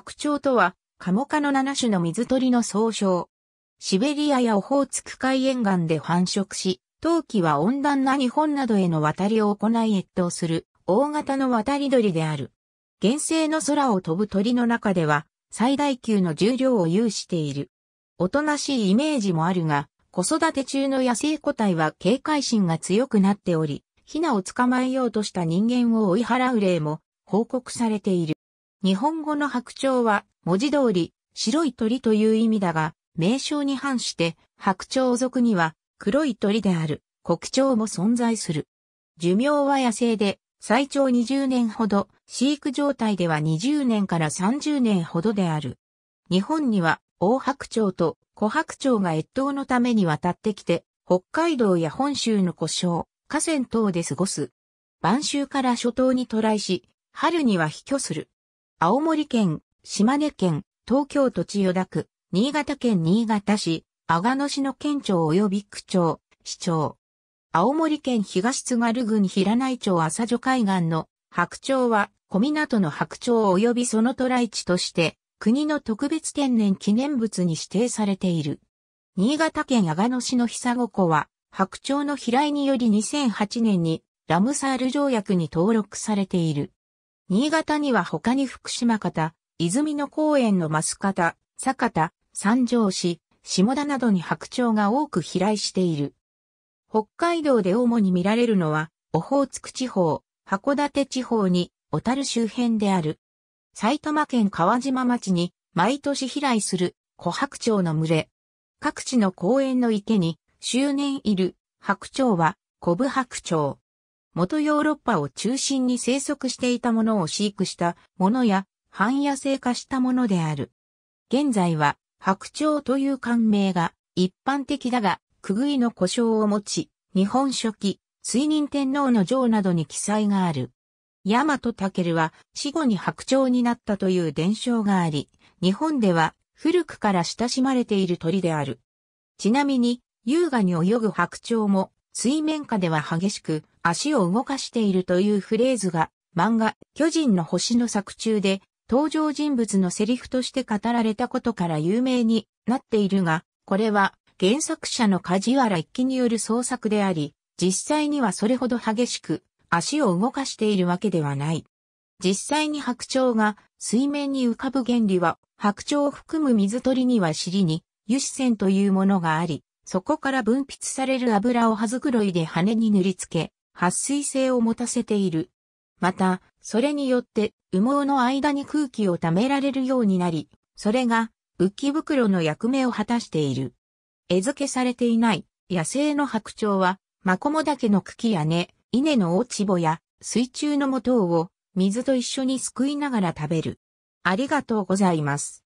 白鳥とは、カモ科の七種の水鳥の総称。シベリアやオホーツク海沿岸で繁殖し、冬季は温暖な日本などへの渡りを行い越冬する、大型の渡り鳥である。原生の空を飛ぶ鳥の中では、最大級の重量を有している。おとなしいイメージもあるが、子育て中の野生個体は警戒心が強くなっており、ヒナを捕まえようとした人間を追い払う例も報告されている。日本語の白鳥は文字通り白い鳥という意味だが、名称に反して白鳥族には黒い鳥である黒鳥も存在する。寿命は野生で最長20年ほど、飼育状態では20年から30年ほどである。日本には大白鳥と小白鳥が越冬のために渡ってきて、北海道や本州の故障、河川等で過ごす。晩秋から初冬に渡来し、春には飛去する。青森県、島根県、東京都千代田区、新潟県新潟市、阿賀野市の県庁及び区長、市長。青森県東津軽郡平内町浅女海岸の白鳥は小港の白鳥及びその渡来地として国の特別天然記念物に指定されている。新潟県阿賀野市の久子湖は白鳥の飛来により2008年にラムサール条約に登録されている。新潟には他に福島方、泉の公園の増方、坂田、三条市、下田などに白鳥が多く飛来している。北海道で主に見られるのは、オホーツク地方、函館地方に、小樽周辺である。埼玉県川島町に、毎年飛来する、小白鳥の群れ。各地の公園の池に、周年いる、白鳥は、コブ白鳥。元ヨーロッパを中心に生息していたものを飼育したものや半野生化したものである。現在は白鳥という官名が一般的だが、くぐいの故障を持ち、日本書紀、水任天皇の城などに記載がある。ヤマトタケルは死後に白鳥になったという伝承があり、日本では古くから親しまれている鳥である。ちなみに、優雅に泳ぐ白鳥も水面下では激しく足を動かしているというフレーズが漫画巨人の星の作中で登場人物のセリフとして語られたことから有名になっているが、これは原作者の梶原一騎による創作であり、実際にはそれほど激しく足を動かしているわけではない。実際に白鳥が水面に浮かぶ原理は、白鳥を含む水鳥には尻に油脂線というものがあり、そこから分泌される油を葉繕いで羽に塗りつけ、撥水性を持たせている。また、それによって羽毛の間に空気を溜められるようになり、それが浮き袋の役目を果たしている。餌付けされていない野生の白鳥は、マコモダケの茎や根、稲の落ち穂や水中の元を水と一緒にすくいながら食べる。ありがとうございます。